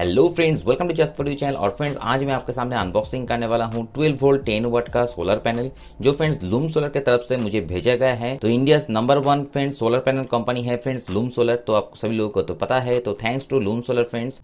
hello friends welcome to just for you channel और friends आज मैं आपके सामने अनबॉक्सिंग करने वाला हूं 12 वोल्ट 10 वट का सोलर पैनल जो फ्रेंड्स लूम सोलर के तरफ से मुझे भेजा गया है तो India number one friends solar panel company है फ्रेंड्स लूम सोलर तो आप सभी लोगों को तो पता है तो thanks to Loom solar friends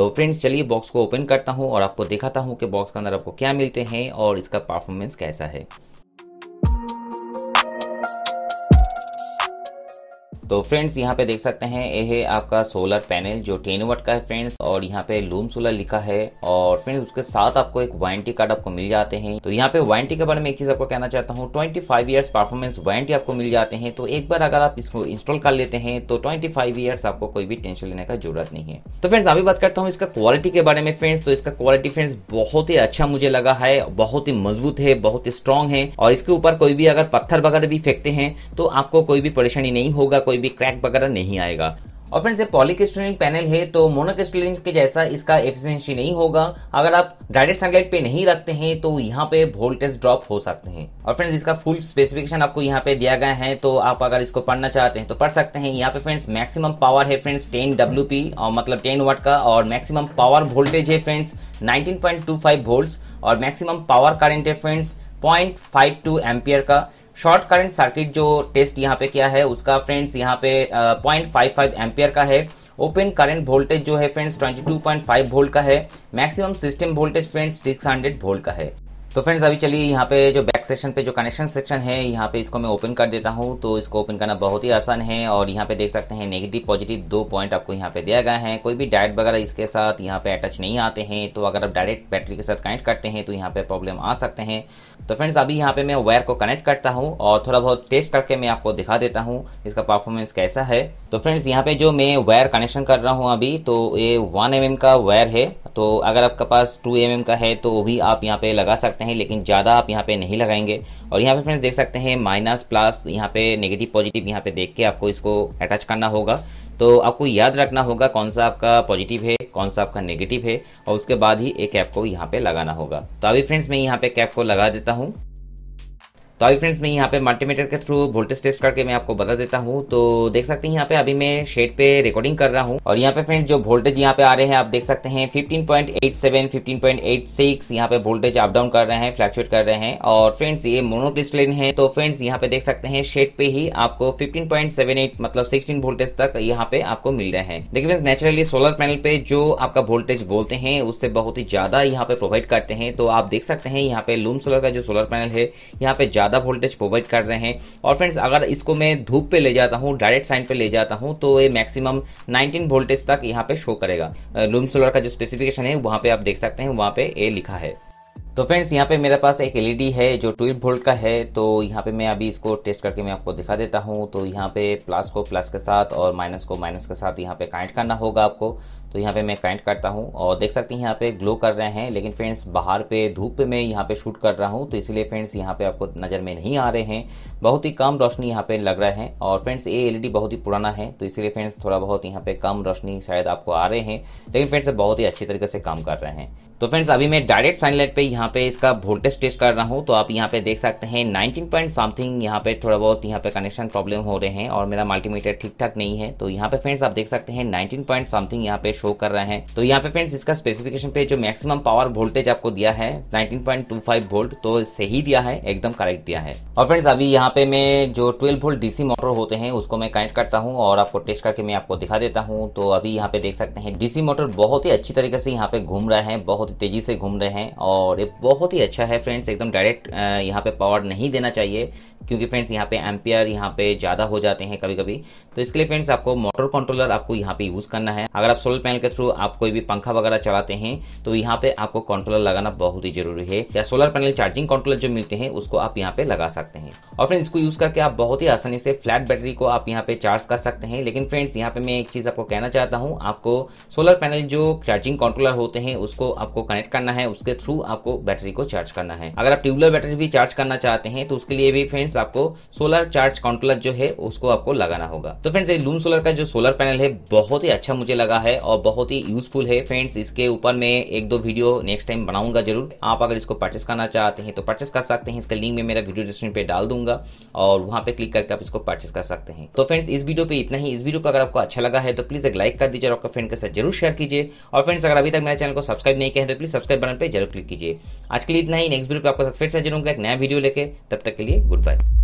तो फ्रेंड्स चलिए बॉक्स को ओपन करता हूँ और आपको दिखाता हूँ कि बॉक्स के अंदर आपको क्या मिलते हैं और इसका परफॉर्मेंस कैसा है तो फ्रेंड्स यहाँ पे देख सकते हैं यह है आपका सोलर पैनल जो टेन वट का है फ्रेंड्स और यहाँ पे लूम सोलर लिखा है और फ्रेंड्स उसके साथ आपको एक वारंटी कार्ड आपको मिल जाते हैं तो यहाँ पे वारंटी के बारे में एक चीज आपको कहना चाहता हूँ twenty five years performance warranty आपको मिल जाते हैं तो एक बार अगर आप इसको इंस्टॉल कर लेते हैं तो ट्वेंटी फाइव ईयर्स आपको कोई भी टेंशन लेने का जरूरत नहीं है तो फ्रेंड्स अभी बात करता हूँ इसका क्वालिटी के बारे में फ्रेंड्स तो इसका क्वालिटी फ्रेंड्स बहुत ही अच्छा मुझे लगा है बहुत ही मजबूत है बहुत ही स्ट्रांग है और इसके ऊपर कोई भी अगर पत्थर वगैरह भी फेंकते हैं तो आपको कोई भी परेशानी नहीं होगा कोई कोई भी क्रैक वगैरह नहीं आएगा और फ्रेंड्स ये पॉलीक्रिस्टलिन पैनल है तो मोनोक्रिस्टलिन के जैसा इसका एफिशिएंसी नहीं होगा अगर आप डायरेक्ट सनलाइट पे नहीं रखते हैं तो यहाँ पे वोल्टेज ड्रॉप हो सकते हैं और फ्रेंड्स इसका फुल स्पेसिफिकेशन आपको यहाँ पे दिया गया है तो आप अगर इसको पढ़ना चाहते हैं तो पढ़ सकते हैं यहाँ पे फ्रेंड्स मैक्सिमम पावर है फ्रेंड्स टेन डब्ल्यू पी और मतलब टेन वाट का और मैक्सिमम पावर वोल्टेज है friends nineteen point two five volts और मैक्सिमम पावर करेंट है friends point five two ampere का शॉर्ट करंट सर्किट जो टेस्ट यहाँ पे किया है उसका फ्रेंड्स यहाँ पे पॉइंट फाइव फाइव एम्पियर का है ओपन करंट वोल्टेज जो है फ्रेंड्स 22.5 वोल्ट का है maximum system voltage friends 600 volt का है तो फ्रेंड्स अभी चलिए यहाँ पे जो बैक सेक्शन पे जो कनेक्शन सेक्शन है यहाँ पे इसको मैं ओपन कर देता हूँ तो इसको ओपन करना बहुत ही आसान है और यहाँ पे देख सकते हैं नेगेटिव पॉजिटिव दो पॉइंट आपको यहाँ पे दिया गया है कोई भी डायरेक्ट वगैरह इसके साथ यहाँ पे अटैच नहीं आते हैं तो अगर आप डायरेक्ट बैटरी के साथ कनेक्ट करते हैं तो यहाँ पे प्रॉब्लम आ सकते हैं तो फ्रेंड्स अभी यहाँ पे मैं वायर को कनेक्ट करता हूँ और थोड़ा बहुत टेस्ट करके मैं आपको दिखा देता हूँ इसका परफॉर्मेंस कैसा है तो फ्रेंड्स यहाँ पे जो मैं वायर कनेक्शन कर रहा हूँ अभी तो ये वन एम mm का वायर है तो अगर आपके पास टू एम mm का है तो वो भी आप यहाँ पे लगा सकते हैं लेकिन ज़्यादा आप यहाँ पे नहीं लगाएंगे और यहाँ पे फ्रेंड्स देख सकते हैं माइनस प्लस यहाँ पे नेगेटिव पॉजिटिव यहाँ पे देख के आपको इसको अटैच करना होगा तो आपको याद रखना होगा कौन सा आपका पॉजिटिव है कौन सा आपका नेगेटिव है और उसके बाद ही एक कैप को यहाँ पर लगाना होगा तो अभी फ्रेंड्स मैं यहाँ पर कैप को लगा देता हूँ तो अभी फ्रेंड्स मैं यहाँ पे मल्टीमीटर के थ्रू वोल्टेज टेस्ट करके मैं आपको बता देता हूँ तो देख सकते हैं यहाँ पे अभी मैं शेड पे रिकॉर्डिंग कर रहा हूँ और यहाँ पे फ्रेंड्स जो वोल्टेज यहाँ पे आ रहे हैं आप देख सकते हैं 15.87 15.86 यहाँ पे वोल्टेज अप डाउन कर रहे हैं फ्लैक्चुएट कर रहे हैं और फ्रेंड्स ये मोनोक्रिस्टलिन है तो फ्रेंड्स यहाँ पे देख सकते हैं शेड पे ही आपको फिफ्टीन मतलब सिक्सटीन वोल्टेज तक यहाँ पे आपको मिल रहे हैं देखिए फ्रेंड्स नेचुरली सोलर पैनल पे जो आपका वोल्टेज बोलते हैं उससे बहुत ही ज्यादा यहाँ पे प्रोवाइड करते हैं तो आप देख सकते हैं यहाँ पे लूम सोलर का जो सोलर पैनल है यहाँ पे ज्यादा ज़्यादा वोल्टेज प्रोवाइड कर रहे हैं और फ्रेंड्स अगर इसको मैं धूप पे ले जाता हूँ डायरेक्ट साइन पे ले जाता हूँ तो ये मैक्सिमम 19 वोल्टेज तक यहाँ पे शो करेगा लूम सोलर का जो स्पेसिफिकेशन है वहाँ पे आप देख सकते हैं वहाँ पे ये लिखा है तो फ्रेंड्स यहाँ पे मेरे पास एक एलईडी है जो ट्वेल्व वोल्ट का है तो यहाँ पे मैं अभी इसको टेस्ट करके मैं आपको दिखा देता हूँ तो यहाँ पे प्लस को प्लस के साथ और माइनस को माइनस के साथ यहाँ पे कनेक्ट करना होगा आपको तो यहाँ पे मैं कनेक्ट करता हूँ और देख सकते हैं यहाँ पे ग्लो कर रहे हैं लेकिन फ्रेंड्स बाहर पे धूप पे मैं यहाँ पे शूट कर रहा हूँ तो इसलिए फ्रेंड्स यहाँ पे आपको नज़र में नहीं आ रहे हैं बहुत ही कम रोशनी यहाँ पे लग रहा है और फ्रेंड्स ये एल बहुत ही पुराना है तो इसलिए फ्रेंड्स थोड़ा बहुत यहाँ पे कम रोशनी शायद आपको आ रहे हैं लेकिन फ्रेंड्स बहुत ही अच्छी तरीके से काम कर रहे हैं तो फ्रेंड्स अभी मैं डायरेक्ट साइनलाइट पे यहाँ पे इसका वोल्टेज टेस्ट कर रहा हूँ तो आप यहाँ पे देख सकते हैं 19 पॉइंट समथिंग यहाँ पे थोड़ा बहुत यहाँ पे कनेक्शन प्रॉब्लम हो रहे हैं और मेरा मल्टीमीटर ठीक ठाक नहीं है तो यहाँ पे फ्रेंड्स आप देख सकते हैं 19 पॉइंट समथिंग यहाँ पे शो कर रहे हैं तो यहाँ पे फ्रेंड्स इसका स्पेसिफिकेशन पे जो मैक्सिमम पावर वोल्टेज आपको दिया है 19.25 वोल्ट तो सही दिया है एकदम करेक्ट दिया है और फ्रेंड्स अभी यहाँ पे मैं जो 12 वोल्ट डीसी मोटर होते हैं उसको मैं कनेक्ट करता हूँ और आपको टेस्ट करके मैं आपको दिखा देता हूँ तो अभी यहाँ पे देख सकते हैं डीसी मोटर बहुत ही अच्छी तरीके से यहाँ पे घूम रहे हैं बहुत ही तेजी से घूम रहे हैं और ये बहुत ही अच्छा है फ्रेंड्स एकदम डायरेक्ट यहाँ पे पावर नहीं देना चाहिए क्योंकि फ्रेंड्स यहाँ पे एम्पियर यहाँ पे ज़्यादा हो जाते हैं कभी कभी तो इसके लिए फ्रेंड्स आपको मोटर कंट्रोलर आपको यहाँ पे यूज़ करना है अगर आप सोलर पैनल के थ्रू आप कोई भी पंखा वगैरह चलाते हैं तो यहाँ पे आपको कंट्रोलर लगाना बहुत ही जरूरी है या सोलर पैनल चार्जिंग कंट्रोलर जो मिलते हैं उसको आप यहाँ पे लगा सकते हैं और फ्रेंड्स इसको यूज करके आप बहुत ही आसानी से फ्लैट बैटरी को आप यहाँ पे चार्ज कर सकते हैं लेकिन फ्रेंड्स यहाँ पे मैं एक चीज आपको कहना चाहता हूँ आपको सोलर पैनल जो चार्जिंग कंट्रोलर होते हैं उसको आपको कनेक्ट करना है उसके थ्रू आपको बैटरी को चार्ज करना है अगर आप ट्यूबलर बैटरी भी चार्ज करना चाहते हैं तो उसके लिए भी फ्रेंड्स आपको सोलर चार्ज कंट्रोलर जो है उसको आपको लगाना होगा तो फ्रेंड्स ये लूम सोलर का जो सोलर पैनल है बहुत ही अच्छा मुझे लगा है और बहुत ही यूजफुल है फ्रेंड्स इसके ऊपर मैं एक दो वीडियो नेक्स्ट टाइम बनाऊंगा जरूर आप अगर इसको परचेस करना चाहते हैं तो परचेस कर सकते हैं इसका लिंक में मेरा वीडियो डिस्क्रिप्शन पे डाल दूंगा और वहां पे क्लिक करके आप इसको परचेस कर सकते हैं तो फ्रेंड्स इस वीडियो पे इतना ही इस वीडियो को अगर आपको अच्छा लगा है तो प्लीज़ एक लाइक कर दीजिए और आपका फ्रेंड के साथ जरूर शेयर कीजिए और फ्रेंड्स अगर अभी तक मेरे चैनल को सब्सक्राइब नहीं किया है तो प्लीज़ सब्सक्राइब बटन पर जरूर क्लिक कीजिए आज के लिए इतना ही नेक्स्ट वीडियो पर आपका फिर से जरूर एक नया वीडियो लेके तब तक के लिए गुड बाय